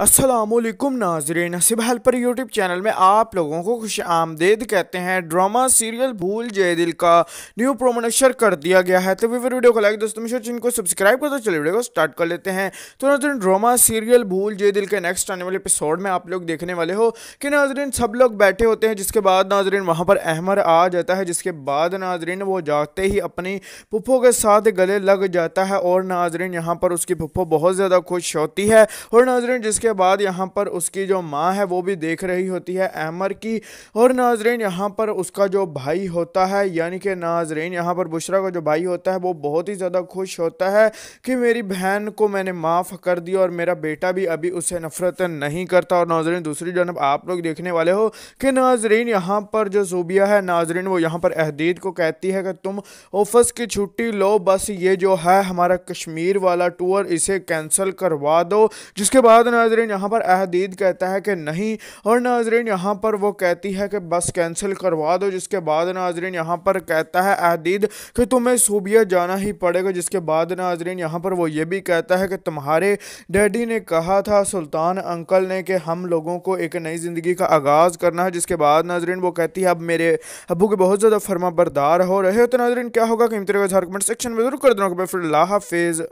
असलम नाजरीन सिबहल पर YouTube channel में आप लोगों को खुश आमदेद कहते हैं ड्रामा सीरियल भूल जय दिल का न्यू प्रोमो नशर कर दिया गया है तो वीवर वीडियो को लाइक दोस्तों मिश्र को सब्सक्राइब दो चलिए वीडियो को स्टार्ट कर लेते हैं तो नाजरीन ड्रामा सीरियल भूल जय दिल के नेक्स्ट आने वाले अपिसोड में आप लोग देखने वाले हो कि नाजरीन सब लोग बैठे होते हैं जिसके बाद नाजरीन वहाँ पर अहमर आ जाता है जिसके बाद नाजरीन वो जाते ही अपनी पुप्पो के साथ गले लग जाता है और नाजरीन यहाँ पर उसकी पुप्पो बहुत ज़्यादा खुश होती है और नाजरीन जिसके उसके बाद यहाँ पर उसकी जो माँ है वो भी देख रही होती है अहमर की और नाजरीन यहाँ पर उसका जो भाई होता है यानी कि नाजरेन यहाँ पर बुशरा का जो भाई होता है वो बहुत ही ज़्यादा खुश होता है कि मेरी बहन को मैंने माफ़ कर दिया और मेरा बेटा भी अभी उससे नफरत नहीं करता और नाजरेन दूसरी जानब आप लोग देखने वाले हो कि नाजरीन यहाँ पर जो जूबिया है नाजरीन वो यहाँ पर अहदीद को कहती है कि तुम ऑफिस की छुट्टी लो बस ये जो है हमारा कश्मीर वाला टूर इसे कैंसिल करवा दो जिसके बाद नाजरीन नाजरीन यहाँ पर अहदीद कहता है कि नहीं और नाजरीन यहाँ पर वो कहती है कि बस कैंसिल करवा दो जिसके बाद नाजरीन यहाँ पर कहता है अहदीद कि तुम्हें सूबिया जाना ही पड़ेगा जिसके बाद नाजरीन यहाँ पर वो ये भी कहता है कि तुम्हारे डैडी ने कहा था सुल्तान अंकल ने कि हम लोगों को एक नई ज़िंदगी का आगाज़ करना है जिसके बाद नाजरीन वो कहती है अब मेरे अबू के बहुत ज़्यादा फर्मा बरदार हो रहे हो तो नाजरीन क्या होगा कहीं तरह झारखंड सेक्शन में ज़रूर कर दूँगा फिर ला हाफिज़